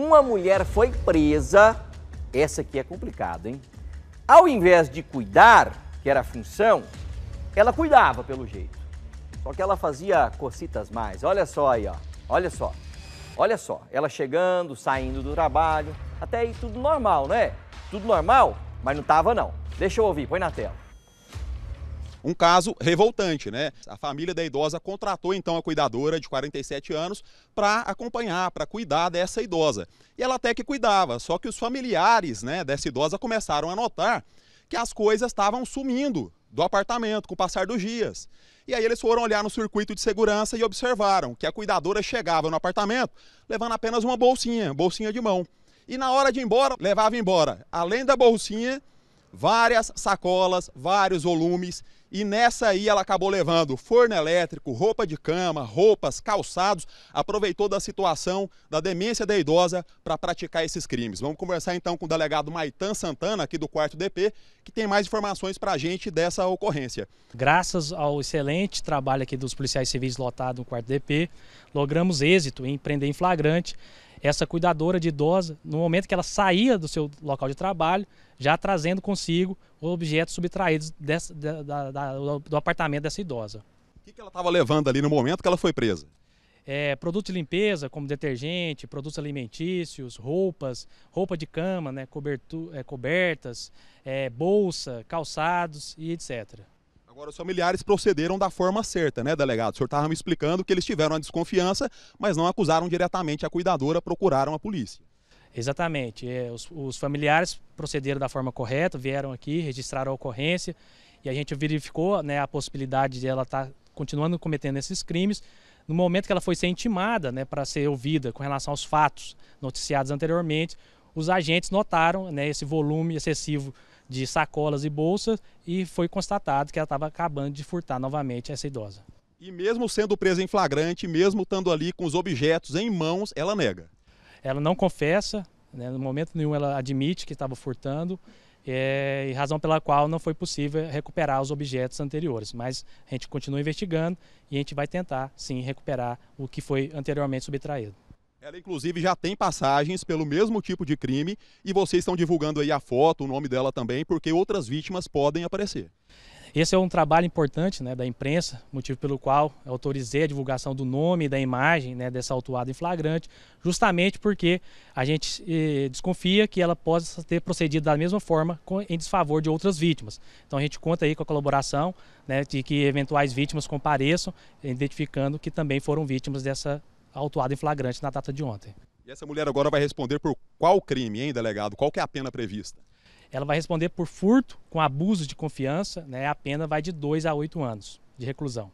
Uma mulher foi presa, essa aqui é complicada, hein? Ao invés de cuidar, que era a função, ela cuidava pelo jeito. Só que ela fazia cocitas mais. Olha só aí, ó. Olha só. Olha só, ela chegando, saindo do trabalho, até aí tudo normal, né? Tudo normal, mas não tava não. Deixa eu ouvir, põe na tela. Um caso revoltante, né? A família da idosa contratou então a cuidadora de 47 anos para acompanhar, para cuidar dessa idosa. E ela até que cuidava, só que os familiares, né, dessa idosa começaram a notar que as coisas estavam sumindo do apartamento com o passar dos dias. E aí eles foram olhar no circuito de segurança e observaram que a cuidadora chegava no apartamento levando apenas uma bolsinha, bolsinha de mão. E na hora de ir embora, levava embora, além da bolsinha, várias sacolas, vários volumes e nessa aí ela acabou levando forno elétrico, roupa de cama, roupas, calçados, aproveitou da situação da demência da idosa para praticar esses crimes. Vamos conversar então com o delegado Maitan Santana, aqui do quarto DP, que tem mais informações para a gente dessa ocorrência. Graças ao excelente trabalho aqui dos policiais civis lotados no quarto DP, logramos êxito em prender em flagrante essa cuidadora de idosa, no momento que ela saía do seu local de trabalho, já trazendo consigo objetos subtraídos dessa, da, da, da, do apartamento dessa idosa. O que, que ela estava levando ali no momento que ela foi presa? É, produtos de limpeza, como detergente, produtos alimentícios, roupas, roupa de cama, né, cobertu, é, cobertas, é, bolsa, calçados e etc. Agora, os familiares procederam da forma certa, né, delegado? O senhor estava me explicando que eles tiveram a desconfiança, mas não acusaram diretamente a cuidadora, procuraram a polícia. Exatamente. É, os, os, familiares procederam da forma correta, vieram aqui, registraram a ocorrência e a gente verificou né, a possibilidade de ela estar tá continuando cometendo esses crimes no momento que ela foi ser intimada né, para ser ouvida com relação aos fatos noticiados anteriormente, os agentes notaram né, esse volume excessivo de sacolas e bolsas e foi constatado que ela estava acabando de furtar novamente essa idosa. E mesmo sendo presa em flagrante, mesmo estando ali com os objetos em mãos, ela nega? Ela não confessa, né, no momento nenhum ela admite que estava furtando, é, e razão pela qual não foi possível recuperar os objetos anteriores. Mas a gente continua investigando e a gente vai tentar, sim, recuperar o que foi anteriormente subtraído. Ela, inclusive, já tem passagens pelo mesmo tipo de crime e vocês estão divulgando aí a foto, o nome dela também, porque outras vítimas podem aparecer. Esse é um trabalho importante né, da imprensa, motivo pelo qual autorizei a divulgação do nome e da imagem né, dessa autuada em flagrante, justamente porque a gente eh, desconfia que ela possa ter procedido da mesma forma com, em desfavor de outras vítimas. Então a gente conta aí com a colaboração né, de que eventuais vítimas compareçam, identificando que também foram vítimas dessa autuada em flagrante na data de ontem. E essa mulher agora vai responder por qual crime, hein, delegado? Qual que é a pena prevista? Ela vai responder por furto com abuso de confiança, né? A pena vai de 2 a 8 anos de reclusão.